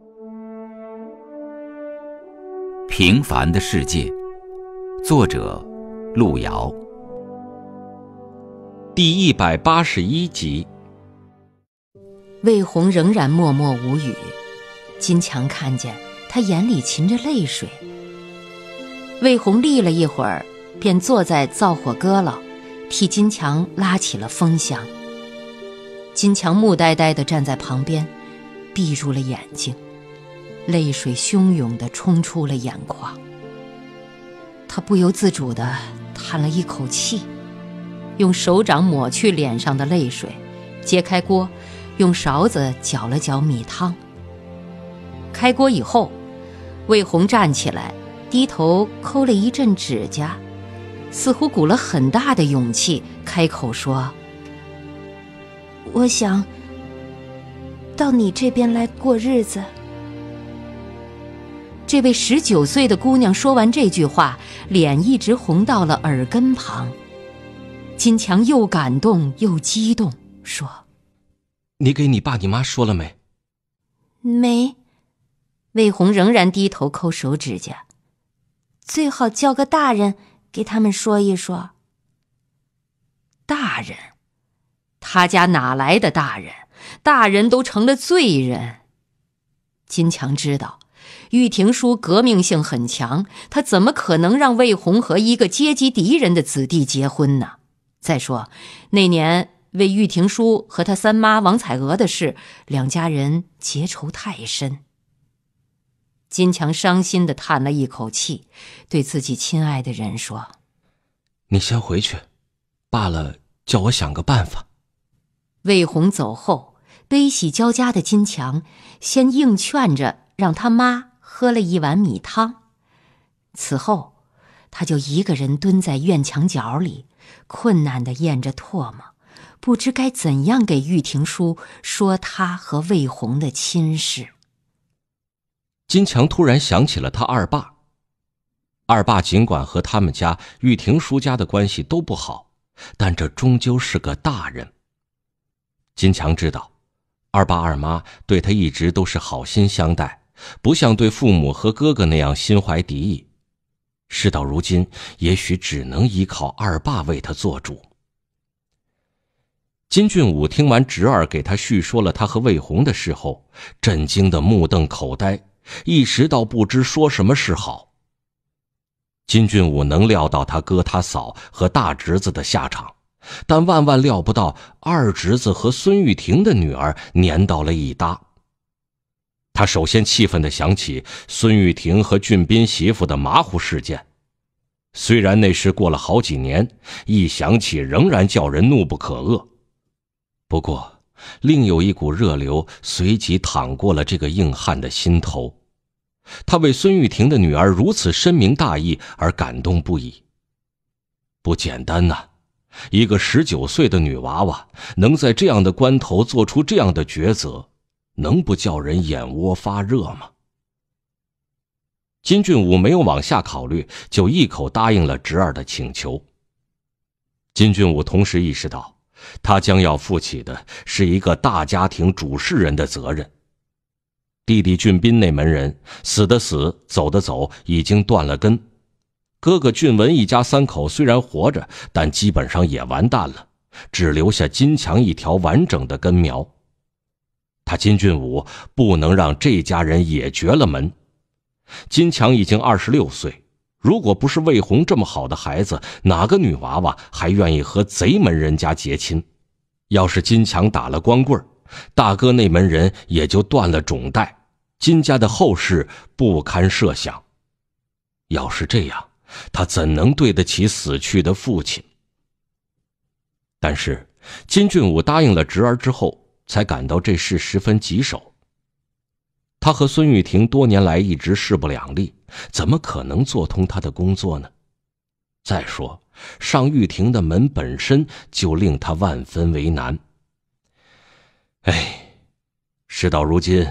《平凡的世界》作者路遥，第一百八十一集。魏红仍然默默无语，金强看见他眼里噙着泪水。魏红立了一会儿，便坐在灶火阁了，替金强拉起了风箱。金强木呆呆地站在旁边。闭住了眼睛，泪水汹涌地冲出了眼眶。他不由自主地叹了一口气，用手掌抹去脸上的泪水，揭开锅，用勺子搅了搅米汤。开锅以后，魏红站起来，低头抠了一阵指甲，似乎鼓了很大的勇气，开口说：“我想。”到你这边来过日子。这位十九岁的姑娘说完这句话，脸一直红到了耳根旁。金强又感动又激动，说：“你给你爸你妈说了没？”“没。”魏红仍然低头抠手指甲。“最好叫个大人给他们说一说。”“大人？他家哪来的大人？”大人都成了罪人，金强知道，玉婷书革命性很强，他怎么可能让魏红和一个阶级敌人的子弟结婚呢？再说，那年为玉婷书和他三妈王彩娥的事，两家人结仇太深。金强伤心地叹了一口气，对自己亲爱的人说：“你先回去，罢了，叫我想个办法。”魏红走后。悲喜交加的金强，先硬劝着让他妈喝了一碗米汤，此后，他就一个人蹲在院墙角里，困难的咽着唾沫，不知该怎样给玉婷叔说他和魏红的亲事。金强突然想起了他二爸，二爸尽管和他们家、玉婷叔家的关系都不好，但这终究是个大人。金强知道。二爸二妈对他一直都是好心相待，不像对父母和哥哥那样心怀敌意。事到如今，也许只能依靠二爸为他做主。金俊武听完侄儿给他叙说了他和魏红的事后，震惊的目瞪口呆，一时倒不知说什么是好。金俊武能料到他哥、他嫂和大侄子的下场。但万万料不到，二侄子和孙玉婷的女儿粘到了一搭。他首先气愤地想起孙玉婷和俊斌媳妇的马虎事件，虽然那时过了好几年，一想起仍然叫人怒不可遏。不过，另有一股热流随即淌过了这个硬汉的心头，他为孙玉婷的女儿如此深明大义而感动不已。不简单呐！一个十九岁的女娃娃能在这样的关头做出这样的抉择，能不叫人眼窝发热吗？金俊武没有往下考虑，就一口答应了侄儿的请求。金俊武同时意识到，他将要负起的是一个大家庭主事人的责任。弟弟俊斌那门人死的死，走的走，已经断了根。哥哥俊文一家三口虽然活着，但基本上也完蛋了，只留下金强一条完整的根苗。他金俊武不能让这家人也绝了门。金强已经二十六岁，如果不是魏红这么好的孩子，哪个女娃娃还愿意和贼门人家结亲？要是金强打了光棍，大哥那门人也就断了种代，金家的后事不堪设想。要是这样。他怎能对得起死去的父亲？但是金俊武答应了侄儿之后，才感到这事十分棘手。他和孙玉婷多年来一直势不两立，怎么可能做通他的工作呢？再说上玉婷的门本身就令他万分为难。哎，事到如今，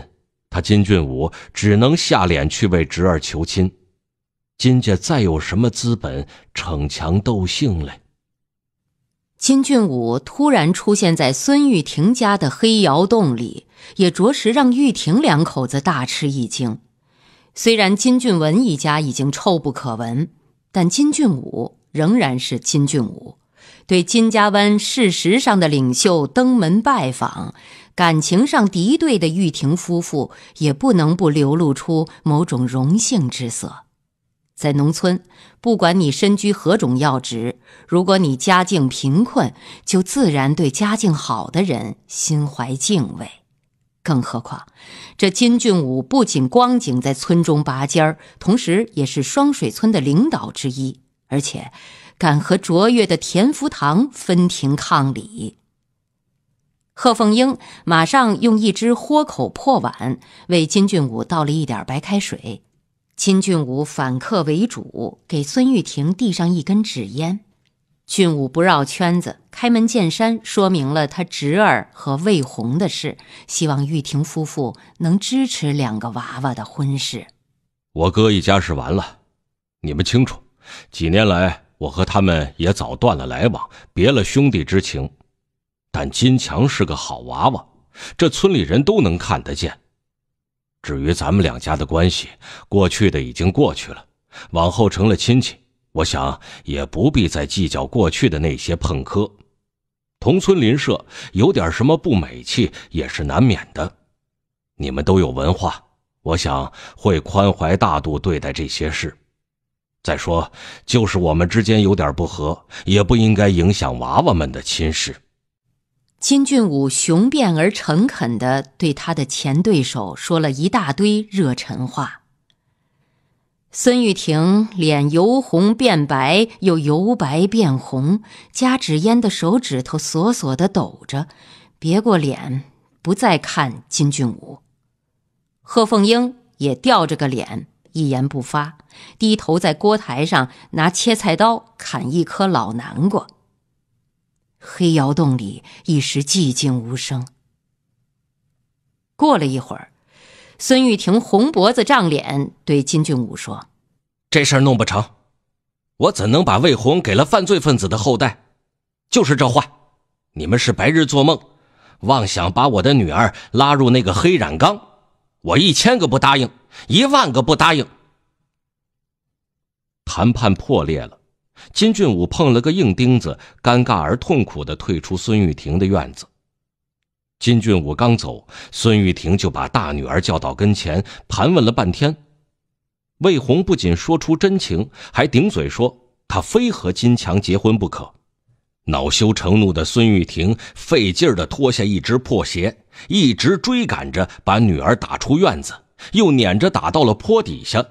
他金俊武只能下脸去为侄儿求亲。金家再有什么资本逞强斗性嘞？金俊武突然出现在孙玉婷家的黑窑洞里，也着实让玉婷两口子大吃一惊。虽然金俊文一家已经臭不可闻，但金俊武仍然是金俊武，对金家湾事实上的领袖登门拜访，感情上敌对的玉婷夫妇也不能不流露出某种荣幸之色。在农村，不管你身居何种要职，如果你家境贫困，就自然对家境好的人心怀敬畏。更何况，这金俊武不仅光景在村中拔尖儿，同时也是双水村的领导之一，而且敢和卓越的田福堂分庭抗礼。贺凤英马上用一只豁口破碗为金俊武倒了一点白开水。金俊武反客为主，给孙玉婷递上一根纸烟。俊武不绕圈子，开门见山，说明了他侄儿和魏红的事，希望玉婷夫妇能支持两个娃娃的婚事。我哥一家是完了，你们清楚。几年来，我和他们也早断了来往，别了兄弟之情。但金强是个好娃娃，这村里人都能看得见。至于咱们两家的关系，过去的已经过去了，往后成了亲戚，我想也不必再计较过去的那些碰磕。同村邻舍有点什么不美气也是难免的。你们都有文化，我想会宽怀大度对待这些事。再说，就是我们之间有点不和，也不应该影响娃娃们的亲事。金俊武雄辩而诚恳地对他的前对手说了一大堆热忱话。孙玉婷脸由红变白，又由白变红，夹纸烟的手指头索索地抖着，别过脸，不再看金俊武。贺凤英也吊着个脸，一言不发，低头在锅台上拿切菜刀砍一颗老南瓜。黑窑洞里一时寂静无声。过了一会儿，孙玉婷红脖子涨脸，对金俊武说：“这事儿弄不成，我怎能把魏红给了犯罪分子的后代？就是这话，你们是白日做梦，妄想把我的女儿拉入那个黑染缸，我一千个不答应，一万个不答应。”谈判破裂了。金俊武碰了个硬钉子，尴尬而痛苦地退出孙玉婷的院子。金俊武刚走，孙玉婷就把大女儿叫到跟前，盘问了半天。魏红不仅说出真情，还顶嘴说她非和金强结婚不可。恼羞成怒的孙玉婷费劲儿地脱下一只破鞋，一直追赶着把女儿打出院子，又撵着打到了坡底下。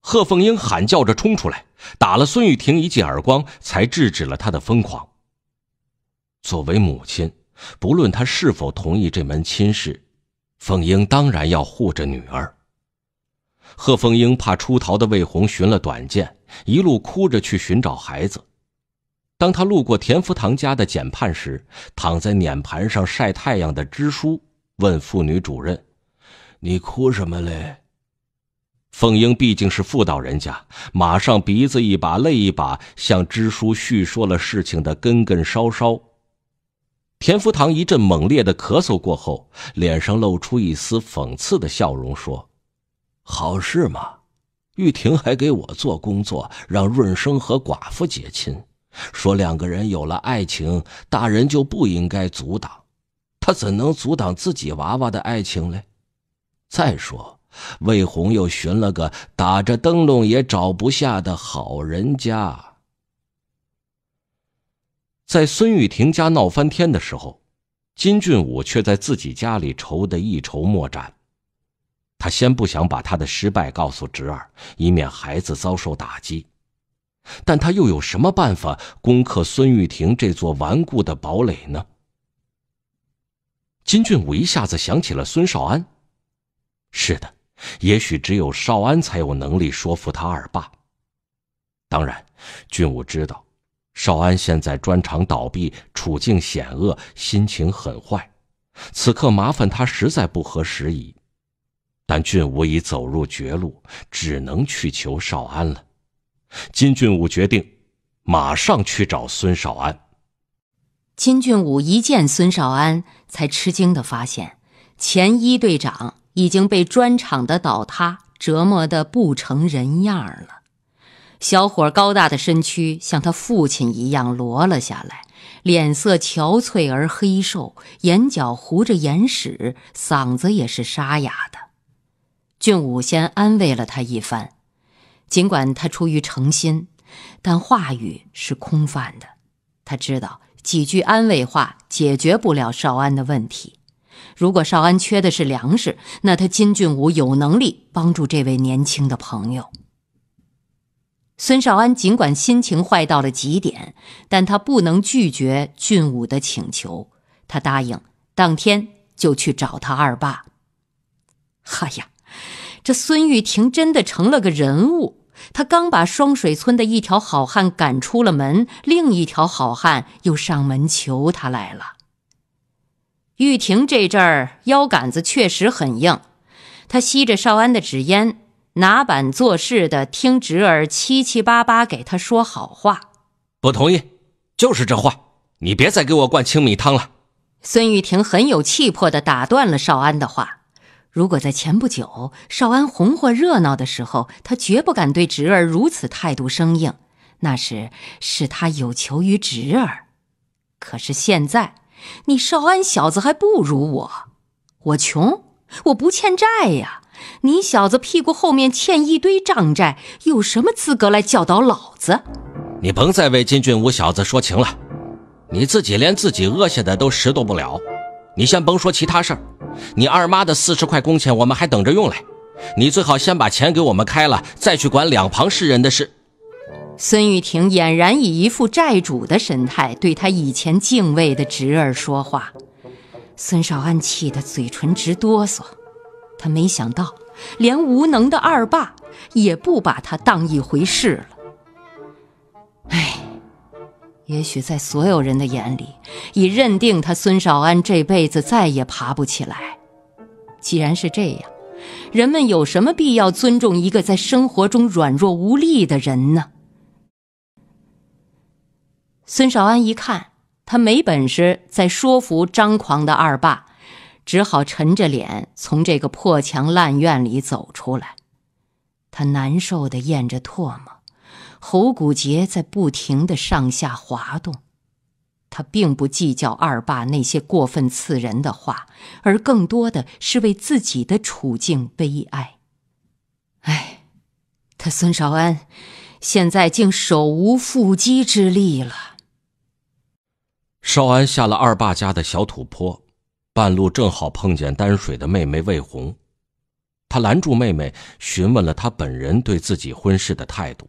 贺凤英喊叫着冲出来，打了孙玉婷一记耳光，才制止了她的疯狂。作为母亲，不论她是否同意这门亲事，凤英当然要护着女儿。贺凤英怕出逃的魏红寻了短见，一路哭着去寻找孩子。当他路过田福堂家的简畔时，躺在碾盘上晒太阳的支书问妇女主任：“你哭什么嘞？”凤英毕竟是妇道人家，马上鼻子一把泪一把，向支书叙说了事情的根根梢梢。田福堂一阵猛烈的咳嗽过后，脸上露出一丝讽刺的笑容，说：“好事嘛，玉婷还给我做工作，让润生和寡妇结亲，说两个人有了爱情，大人就不应该阻挡。他怎能阻挡自己娃娃的爱情嘞？再说。”魏红又寻了个打着灯笼也找不下的好人家，在孙玉婷家闹翻天的时候，金俊武却在自己家里愁得一筹莫展。他先不想把他的失败告诉侄儿，以免孩子遭受打击，但他又有什么办法攻克孙玉婷这座顽固的堡垒呢？金俊武一下子想起了孙少安，是的。也许只有少安才有能力说服他二爸。当然，俊武知道，少安现在砖厂倒闭，处境险恶，心情很坏。此刻麻烦他实在不合时宜。但俊武已走入绝路，只能去求少安了。金俊武决定马上去找孙少安。金俊武一见孙少安，才吃惊地发现，前一队长。已经被砖厂的倒塌折磨得不成人样了。小伙高大的身躯像他父亲一样罗了下来，脸色憔悴而黑瘦，眼角糊着眼屎，嗓子也是沙哑的。俊武先安慰了他一番，尽管他出于诚心，但话语是空泛的。他知道几句安慰话解决不了少安的问题。如果少安缺的是粮食，那他金俊武有能力帮助这位年轻的朋友。孙少安尽管心情坏到了极点，但他不能拒绝俊武的请求。他答应当天就去找他二爸。哎呀，这孙玉婷真的成了个人物。他刚把双水村的一条好汉赶出了门，另一条好汉又上门求他来了。玉婷这阵儿腰杆子确实很硬，她吸着少安的纸烟，拿板做事的，听侄儿七七八八给他说好话，不同意，就是这话，你别再给我灌青米汤了。孙玉婷很有气魄地打断了少安的话。如果在前不久少安红火热闹的时候，他绝不敢对侄儿如此态度生硬，那是是他有求于侄儿。可是现在。你少安小子还不如我，我穷，我不欠债呀。你小子屁股后面欠一堆账债，有什么资格来教导老子？你甭再为金俊武小子说情了，你自己连自己饿下的都拾掇不了。你先甭说其他事儿，你二妈的四十块工钱我们还等着用来，你最好先把钱给我们开了，再去管两旁世人的事。孙玉婷俨然以一副债主的神态对他以前敬畏的侄儿说话，孙少安气得嘴唇直哆嗦，他没想到，连无能的二爸也不把他当一回事了。哎，也许在所有人的眼里，已认定他孙少安这辈子再也爬不起来。既然是这样，人们有什么必要尊重一个在生活中软弱无力的人呢？孙少安一看，他没本事再说服张狂的二爸，只好沉着脸从这个破墙烂院里走出来。他难受的咽着唾沫，喉骨节在不停的上下滑动。他并不计较二爸那些过分刺人的话，而更多的是为自己的处境悲哀。哎，他孙少安，现在竟手无缚鸡之力了。少安下了二爸家的小土坡，半路正好碰见丹水的妹妹魏红，他拦住妹妹，询问了她本人对自己婚事的态度。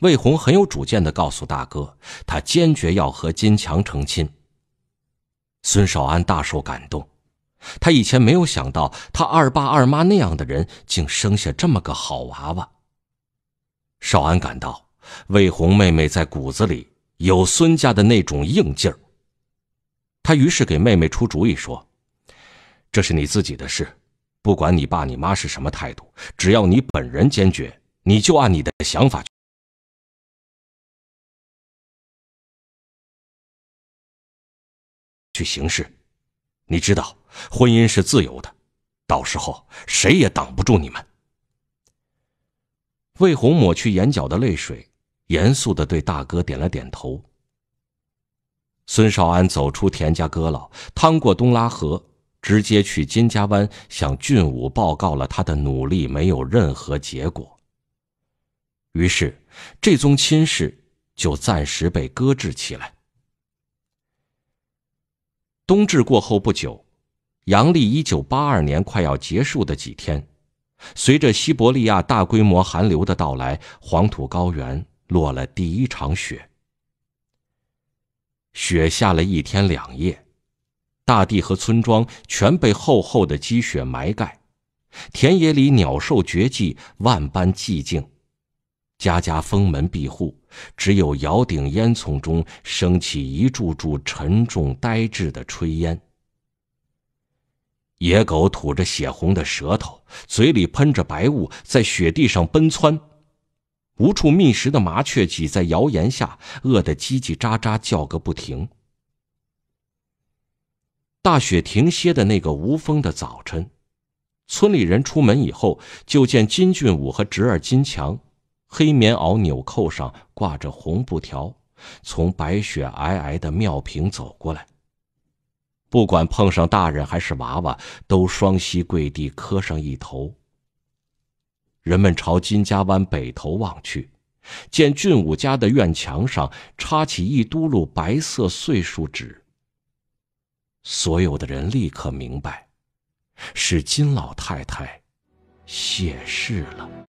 魏红很有主见地告诉大哥，她坚决要和金强成亲。孙少安大受感动，他以前没有想到，他二爸二妈那样的人，竟生下这么个好娃娃。少安感到魏红妹妹在骨子里。有孙家的那种硬劲儿，他于是给妹妹出主意说：“这是你自己的事，不管你爸你妈是什么态度，只要你本人坚决，你就按你的想法去 行事。你知道，婚姻是自由的，到时候谁也挡不住你们。”魏红抹去眼角的泪水。严肃的对大哥点了点头。孙少安走出田家阁老，趟过东拉河，直接去金家湾向俊武报告了他的努力没有任何结果。于是，这宗亲事就暂时被搁置起来。冬至过后不久，阳历一九八二年快要结束的几天，随着西伯利亚大规模寒流的到来，黄土高原。落了第一场雪。雪下了一天两夜，大地和村庄全被厚厚的积雪埋盖，田野里鸟兽绝迹，万般寂静。家家封门闭户，只有窑顶烟囱中升起一柱柱沉重呆滞的炊烟。野狗吐着血红的舌头，嘴里喷着白雾，在雪地上奔窜。无处觅食的麻雀挤在谣檐下，饿得叽叽喳喳叫个不停。大雪停歇的那个无风的早晨，村里人出门以后，就见金俊武和侄儿金强，黑棉袄纽扣上挂着红布条，从白雪皑皑的庙坪走过来。不管碰上大人还是娃娃，都双膝跪地磕上一头。人们朝金家湾北头望去，见俊武家的院墙上插起一嘟噜白色碎树纸。所有的人立刻明白，是金老太太，谢世了。